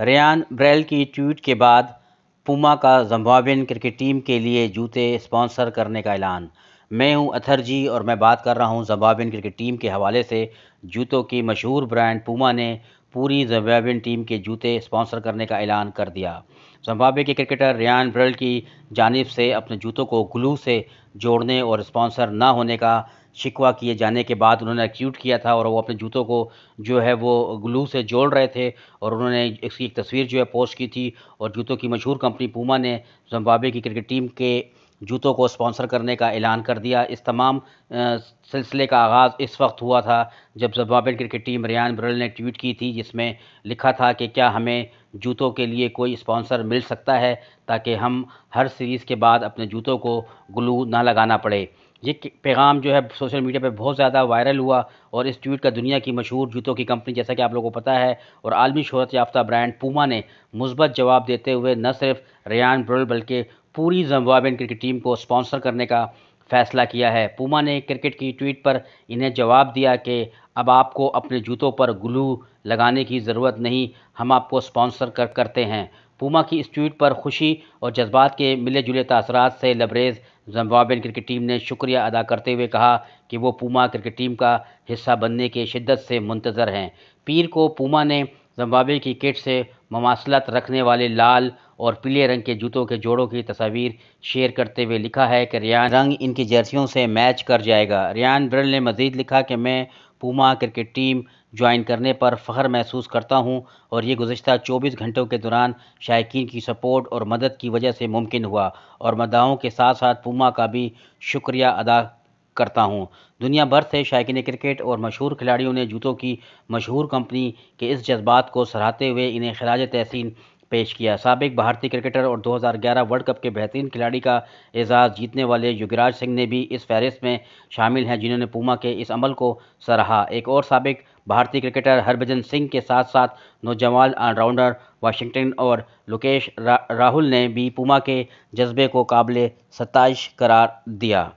Riyan Braille की tweet के बाद पुमा का जम्बाब्वेन क्रिकेट टीम के लिए जूते स्पॉन्सर करने का ऐलान मैं हूं अथर जी और मैं बात कर रहा हूं जम्बाब्वेन क्रिकेट टीम के हवाले से जूतों की मशहूर ब्रांड पुमा ने पूरी जम्बाब्वेन टीम के जूते स्पॉन्सर करने का ऐलान कर दिया जम्बावे के क्रिकेटर रियान ब्रेल की जानब से अपने जूतों को ग्लू से जोड़ने और स्पॉन्सर ना होने का शिकवा किए जाने के बाद उन्होंने एक्यूट किया था और वो अपने जूतों को जो है वो ग्लू से जोड़ रहे थे और उन्होंने इसकी एक तस्वीर जो है पोस्ट की थी और जूतों की मशहूर कंपनी पूमा ने जम्बावे की क्रिकेट टीम के जूतों को स्पॉन्सर करने का ऐलान कर दिया इस तमाम सिलसिले का आगाज़ इस वक्त हुआ था जब Zimbabwean cricket team Ryan Burl ने ट्वीट की थी जिसमें लिखा था कि क्या हमें जूतों के लिए कोई स्पॉन्सर मिल सकता है ताकि हम हर सीरीज़ के बाद अपने जूतों को ग्लू ना लगाना पड़े ये पैगाम जो है सोशल मीडिया पे बहुत ज़्यादा वायरल हुआ और इस ट्वीट का दुनिया की मशहूर जूतों की कंपनी जैसा कि आप लोगों को पता है और आलमी शहरत याफ्ता ब्रांड पूमा ने मुस्बत जवाब देते हुए न सिर्फ रियान ब्रल बल्कि पूरी जम्बाबिन क्रिकेट टीम को स्पॉन्सर करने का फैसला किया है पूमा ने क्रिकेट की ट्वीट पर इन्हें जवाब दिया कि अब आपको अपने जूतों पर ग्लू लगाने की ज़रूरत नहीं हम आपको स्पॉन्सर कर करते हैं पूमा की इस ट्वीट पर खुशी और जज्बात के मिले जुले तसरात से लबरेज़ जम्बाब्वेन क्रिकेट टीम ने शुक्रिया अदा करते हुए कहा कि वो पूमा क्रिकेट टीम का हिस्सा बनने के शिद्दत से मुंतज़र हैं पीर को पूमा ने जम्बावे की किट से मवासलत रखने वाले लाल और पीले रंग के जूतों के जोड़ों की तस्वीर शेयर करते हुए लिखा है कि रियान रंग इनकी जर्सियों से मैच कर जाएगा रियान ब्रल ने मजीद लिखा कि मैं पूमा क्रिकेट टीम ज्वाइन करने पर फ़ख्र महसूस करता हूं और ये गुज्त 24 घंटों के दौरान शायक की सपोर्ट और मदद की वजह से मुमकिन हुआ और मदाओं के साथ साथ पुमा का भी शुक्रिया अदा करता हूं दुनिया भर से शायक क्रिकेट और मशहूर खिलाड़ियों ने जूतों की मशहूर कंपनी के इस जज्बात को सराहते हुए इन्हें खराज तहसीन पेश किया सबक भारतीय क्रिकेटर और 2011 वर्ल्ड कप के बेहतरीन खिलाड़ी का एजाज़ जीतने वाले युगराज सिंह ने भी इस फहरिस्त में शामिल हैं जिन्होंने पूमा के इस अमल को सराहा एक और सबक भारतीय क्रिकेटर हरभजन सिंह के साथ साथ नौजवान ऑलराउंडर वाशिंगटन और लोकेश रा, राहुल ने भी पूमा के जज्बे को काबिल सताइश करार दिया